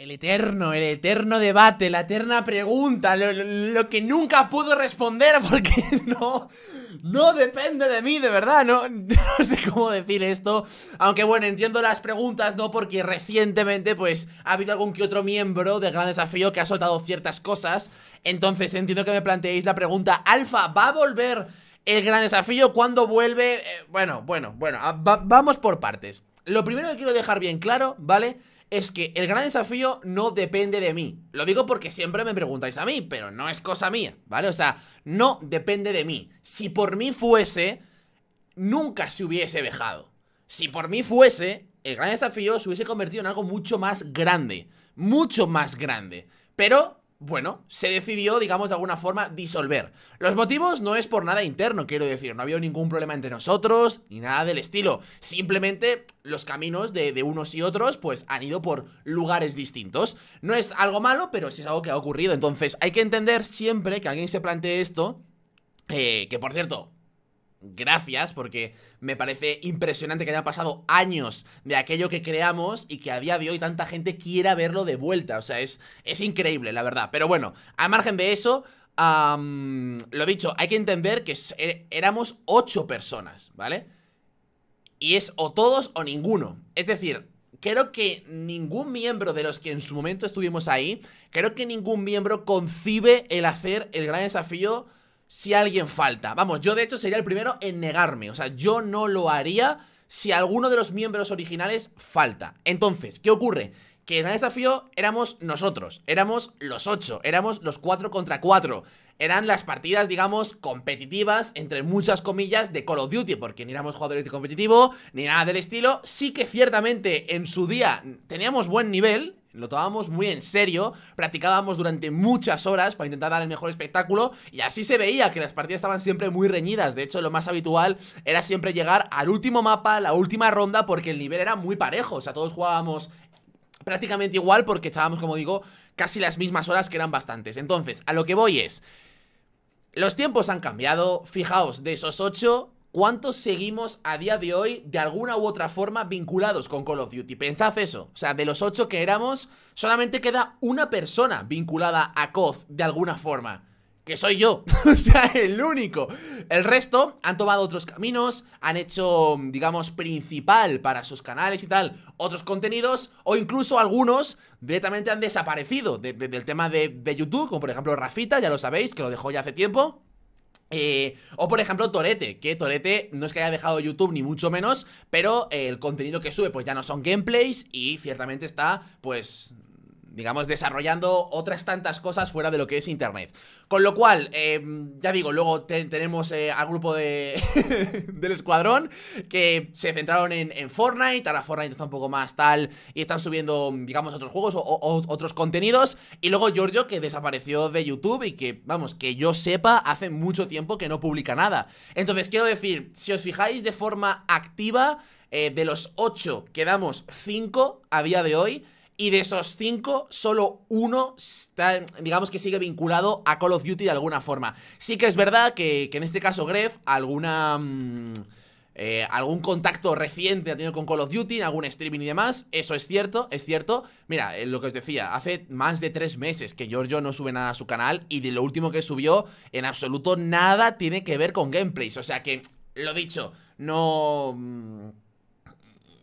El eterno, el eterno debate, la eterna pregunta, lo, que nunca pudo responder porque no, no depende de mí, de verdad, no, no sé cómo decir esto. Aunque bueno, entiendo las preguntas, ¿no? Porque recientemente pues ha habido algún que otro miembro de Gran Desafío que ha soltado ciertas cosas. Entonces entiendo que me planteéis la pregunta, Alfa, ¿va a volver el Gran Desafío? ¿Cuándo vuelve? Eh, bueno, bueno, bueno, vamos por partes. Lo primero que quiero dejar bien claro, ¿vale? vale es que el gran desafío no depende de mí. Lo digo porque siempre me preguntáis a mí, pero no es cosa mía, ¿vale? O sea, no depende de mí. Si por mí fuese, nunca se hubiese dejado. Si por mí fuese, el gran desafío se hubiese convertido en algo mucho más grande. Mucho más grande. Pero bueno, se decidió, digamos, de alguna forma disolver. Los motivos no es por nada interno, quiero decir, no había ningún problema entre nosotros, ni nada del estilo. Simplemente los caminos de, unos y otros, pues han ido por lugares distintos. No es algo malo, pero sí es algo que ha ocurrido. Entonces, hay que entender siempre que alguien se plantee esto, eh, que por cierto, gracias porque me parece impresionante que hayan pasado años de aquello que creamos y que a día de hoy tanta gente quiera verlo de vuelta. O sea, es, es increíble, la verdad. Pero bueno, al margen de eso, lo dicho, hay que entender que eh, éramos ocho personas, ¿vale? Y es o todos o ninguno. Es decir, creo que ningún miembro de los que en su momento estuvimos ahí, creo que ningún miembro concibe el hacer el gran desafío si alguien falta. Vamos, yo de hecho sería el primero en negarme. O sea, yo no lo haría si alguno de los miembros originales falta. Entonces, ¿qué ocurre? Que en el desafío éramos nosotros, éramos los ocho, éramos los cuatro contra cuatro. Eran las partidas, digamos, competitivas, entre muchas comillas, de Call of Duty, porque ni éramos jugadores de competitivo, ni nada del estilo. Sí que ciertamente en su día teníamos buen nivel, lo tomábamos muy en serio, practicábamos durante muchas horas para intentar dar el mejor espectáculo y así se veía que las partidas estaban siempre muy reñidas. De hecho, lo más habitual era siempre llegar al último mapa, la última ronda, porque el nivel era muy parejo. O sea, todos jugábamos prácticamente igual porque echábamos, como digo, casi las mismas horas que eran bastantes. Entonces, a lo que voy es... Los tiempos han cambiado, fijaos, de esos 8, ¿Cuántos seguimos a día de hoy de alguna u otra forma vinculados con Call of Duty? Pensad eso. O sea, de los ocho que éramos, solamente queda una persona vinculada a COD de alguna forma. Que soy yo. o sea, el único. El resto han tomado otros caminos, han hecho, digamos, principal para sus canales y tal, otros contenidos, o incluso algunos directamente han desaparecido del tema de, de YouTube, como por ejemplo Rafita, ya lo sabéis, que lo dejó ya hace tiempo. Eh, o por ejemplo Torete, que Torete no es que haya dejado YouTube ni mucho menos, pero eh, el contenido que sube pues ya no son gameplays y ciertamente está pues digamos, desarrollando otras tantas cosas fuera de lo que es Internet. Con lo cual, eh, ya digo, luego tenemos eh, al grupo de del escuadrón que se centraron en, Fortnite, ahora Fortnite está un poco más tal y están subiendo, digamos, otros juegos o, otros contenidos. Y luego Giorgio que desapareció de YouTube y que, vamos, que yo sepa, hace mucho tiempo que no publica nada. Entonces, quiero decir, si os fijáis de forma activa, eh, de los 8 quedamos 5 a día de hoy. Y de esos cinco, solo uno está, digamos que sigue vinculado a Call of Duty de alguna forma. Sí que es verdad que, en este caso Gref, alguna... Mm, eh, algún contacto reciente ha tenido con Call of Duty, en algún streaming y demás. Eso es cierto, es cierto. Mira, eh, lo que os decía, hace más de tres meses que Giorgio no sube nada a su canal y de lo último que subió, en absoluto nada tiene que ver con gameplays. O sea que, lo dicho, no... Mm,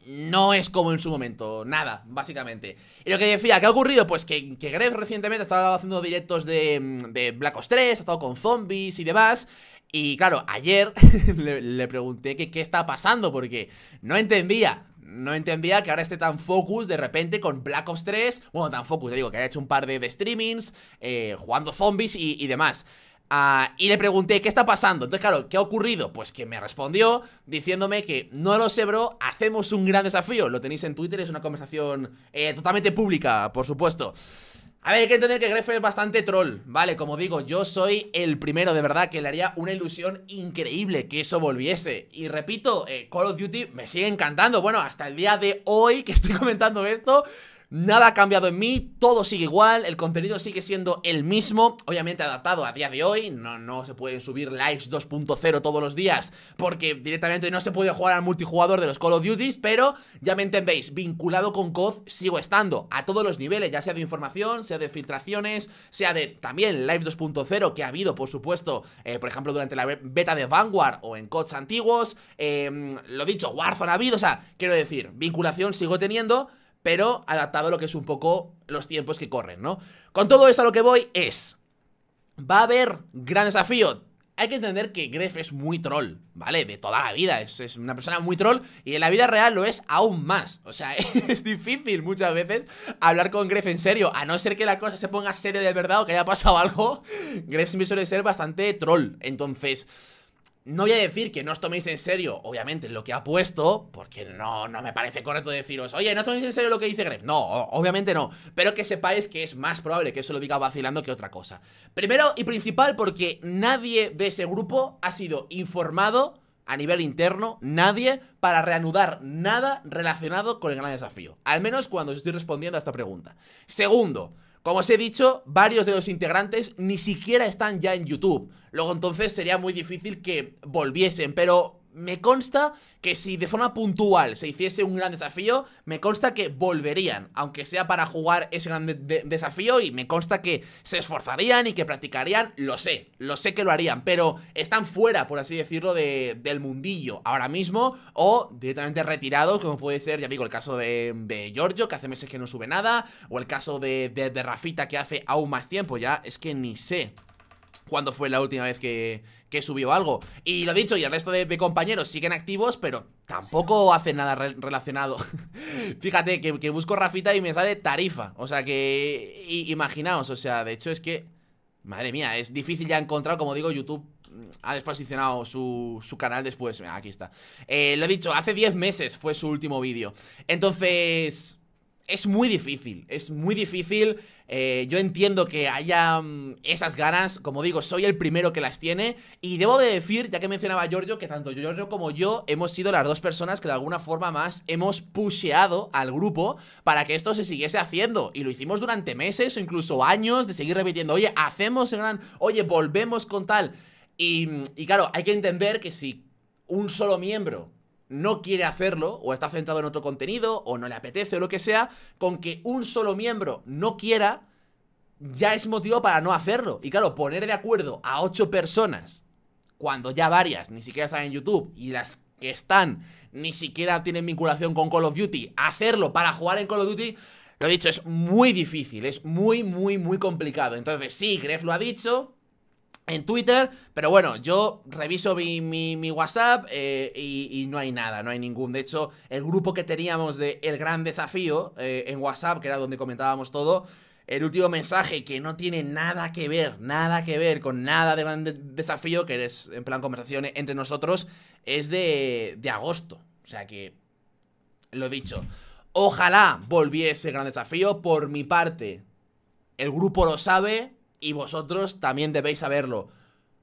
no es como en su momento, nada, básicamente. Y lo que decía, ¿qué ha ocurrido? Pues que, que recientemente ha estado haciendo directos de, mm, de Black Ops 3, ha estado con zombies y demás. Y claro, ayer le, pregunté que qué está pasando, porque no entendía. No entendía que ahora esté tan focus de repente con Black Ops 3. Bueno, tan focus, te digo, que haya hecho un par de, streamings, eh, jugando zombies y demás. Ah, y le pregunté, ¿qué está pasando? Entonces, claro, ¿qué ha ocurrido? Pues que me respondió diciéndome que no lo sé, bro, hacemos un gran desafío. Lo tenéis en Twitter, es una conversación eh, totalmente pública, por supuesto. A ver, hay que entender que Grefe es bastante troll, ¿vale? Como digo, yo soy el primero, de verdad, que le haría una ilusión increíble que eso volviese. Y repito, eh, Call of Duty me sigue encantando. Bueno, hasta el día de hoy que estoy comentando esto, Nada ha cambiado en mí, todo sigue igual, el contenido sigue siendo el mismo, obviamente adaptado a día de hoy, no, no se pueden subir lives 2.0 todos los días porque directamente no se puede jugar al multijugador de los Call of Duties, pero ya me entendéis, vinculado con COD sigo estando a todos los niveles, ya sea de información, sea de filtraciones, sea de también lives 2.0 que ha habido, por supuesto, eh, por ejemplo, durante la beta de Vanguard o en CODs antiguos, eh, lo dicho, Warzone ha habido, o sea, quiero decir, vinculación sigo teniendo, pero adaptado a lo que es un poco los tiempos que corren, ¿no? Con todo esto a lo que voy es... Va a haber gran desafío, hay que entender que Gref es muy troll, ¿vale? De toda la vida, es, una persona muy troll y en la vida real lo es aún más. O sea, es difícil muchas veces hablar con Gref en serio, a no ser que la cosa se ponga seria de verdad o que haya pasado algo. Gref siempre suele ser bastante troll, entonces... No voy a decir que no os toméis en serio, obviamente, lo que ha puesto, porque no, no me parece correcto deciros, oye, no toméis en serio lo que dice Gref. No, obviamente no, pero que sepáis que es más probable que eso lo diga vacilando que otra cosa. Primero y principal, porque nadie de ese grupo ha sido informado a nivel interno, nadie, para reanudar nada relacionado con el gran desafío. Al menos cuando os estoy respondiendo a esta pregunta. Segundo, como os he dicho, varios de los integrantes ni siquiera están ya en YouTube. Luego entonces sería muy difícil que volviesen, pero me consta que si de forma puntual se hiciese un gran desafío, me consta que volverían, aunque sea para jugar ese gran desafío y me consta que se esforzarían y que practicarían, lo sé, lo sé que lo harían, pero están fuera, por así decirlo, del mundillo ahora mismo o directamente retirados, como puede ser, ya digo, el caso de, Giorgio, que hace meses que no sube nada, o el caso de, de Rafita, que hace aún más tiempo, ya es que ni sé cuando fue la última vez que, subió algo. Y lo dicho, y el resto de, compañeros siguen activos, pero tampoco hacen nada relacionado. Fíjate que, busco Rafita y me sale tarifa. O sea que, imaginaos, o sea, de hecho es que, madre mía, es difícil ya encontrar, como digo, YouTube ha desposicionado su, canal después. Aquí está. Eh, lo he dicho, hace 10 meses fue su último vídeo. Entonces, es muy difícil, es muy difícil. Eh, yo entiendo que haya mm, esas ganas, como digo, soy el primero que las tiene. Y debo de decir, ya que mencionaba Giorgio, que tanto Giorgio como yo hemos sido las dos personas que de alguna forma más hemos pusheado al grupo para que esto se siguiese haciendo. Y lo hicimos durante meses o incluso años de seguir repitiendo, oye, hacemos el gran, oye, volvemos con tal. Y, mm, y claro, hay que entender que si un solo miembro no quiere hacerlo, o está centrado en otro contenido, o no le apetece, o lo que sea, con que un solo miembro no quiera, ya es motivo para no hacerlo. Y claro, poner de acuerdo a ocho personas, cuando ya varias ni siquiera están en YouTube, y las que están ni siquiera tienen vinculación con Call of Duty, hacerlo para jugar en Call of Duty, lo he dicho, es muy difícil, es muy, muy, muy complicado. Entonces, sí, Gref lo ha dicho, en Twitter, pero bueno, yo reviso mi, WhatsApp eh, y, no hay nada, no hay ningún. De hecho, el grupo que teníamos de El Gran Desafío eh, en WhatsApp, que era donde comentábamos todo, el último mensaje que no tiene nada que ver, nada que ver con nada de Gran Desafío, que eres en plan conversaciones entre nosotros, es de, de agosto. O sea que, lo he dicho, ojalá volviese el Gran Desafío. Por mi parte, el grupo lo sabe, y vosotros también debéis saberlo.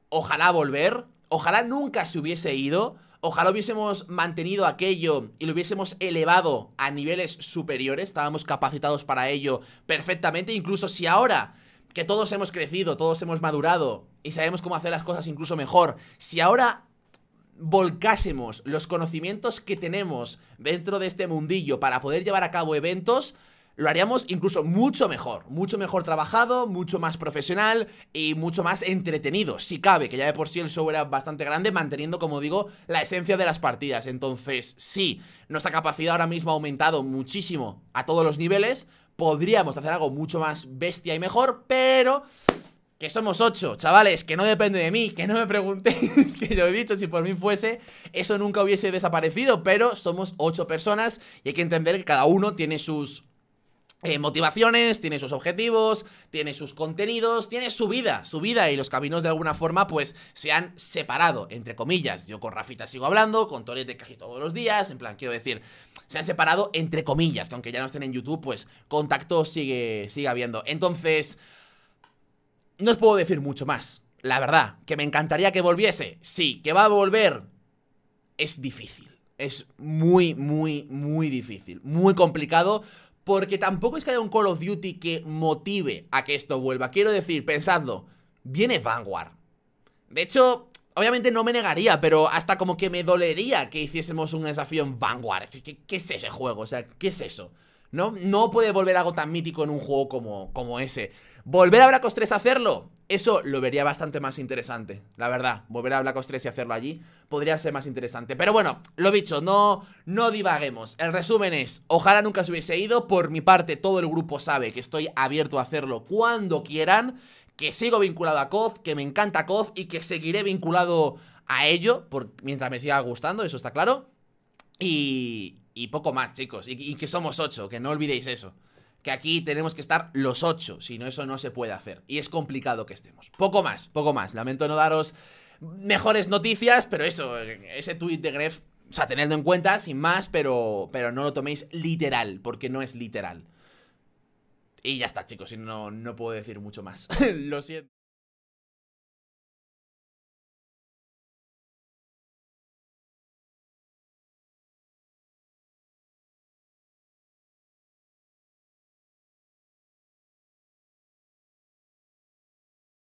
Ojalá volver, ojalá nunca se hubiese ido, ojalá hubiésemos mantenido aquello y lo hubiésemos elevado a niveles superiores, estábamos capacitados para ello perfectamente, incluso si ahora que todos hemos crecido, todos hemos madurado y sabemos cómo hacer las cosas incluso mejor, si ahora volcásemos los conocimientos que tenemos dentro de este mundillo para poder llevar a cabo eventos, lo haríamos incluso mucho mejor, mucho mejor trabajado, mucho más profesional y mucho más entretenido, si cabe, que ya de por sí el show era bastante grande, manteniendo, como digo, la esencia de las partidas. Entonces, sí, nuestra capacidad ahora mismo ha aumentado muchísimo a todos los niveles, podríamos hacer algo mucho más bestia y mejor, pero... Que somos ocho, chavales, que no depende de mí, que no me preguntéis, que yo he dicho, si por mí fuese, eso nunca hubiese desaparecido, pero somos ocho personas y hay que entender que cada uno tiene sus eh, motivaciones, tiene sus objetivos, tiene sus contenidos, tiene su vida, su vida y los caminos de alguna forma pues se han separado, entre comillas. Yo con Rafita sigo hablando, con Torete casi todos los días, en plan, quiero decir, se han separado entre comillas, que aunque ya no estén en YouTube, pues contacto sigue, sigue habiendo. Entonces, no os puedo decir mucho más, la verdad, que me encantaría que volviese. Sí, que va a volver, es difícil. Es muy, muy, muy difícil, muy complicado porque tampoco es que haya un Call of Duty que motive a que esto vuelva. Quiero decir, pensadlo, viene Vanguard. De hecho, obviamente no me negaría, pero hasta como que me dolería que hiciésemos un desafío en Vanguard. ¿Qué, es ese juego? O sea, ¿qué es eso? No, no puede volver algo tan mítico en un juego como, como ese. Volver a Black 3 a hacerlo, eso lo vería bastante más interesante, la verdad. Volver a Black Ops 3 y hacerlo allí podría ser más interesante. Pero bueno, lo dicho, no, no divaguemos. El resumen es, ojalá nunca se hubiese ido. Por mi parte, todo el grupo sabe que estoy abierto a hacerlo cuando quieran, que sigo vinculado a COD, que me encanta COD y que seguiré vinculado a ello mientras me siga gustando, eso está claro. Y, poco más, chicos. Y, y que somos ocho, que no olvidéis eso que aquí tenemos que estar los ocho, si no eso no se puede hacer. Y es complicado que estemos. Poco más, poco más. Lamento no daros mejores noticias, pero eso, ese tuit de Gref, o sea, tenedlo en cuenta, sin más, pero, pero no lo toméis literal, porque no es literal. Y ya está, chicos, Si no, no puedo decir mucho más. lo siento.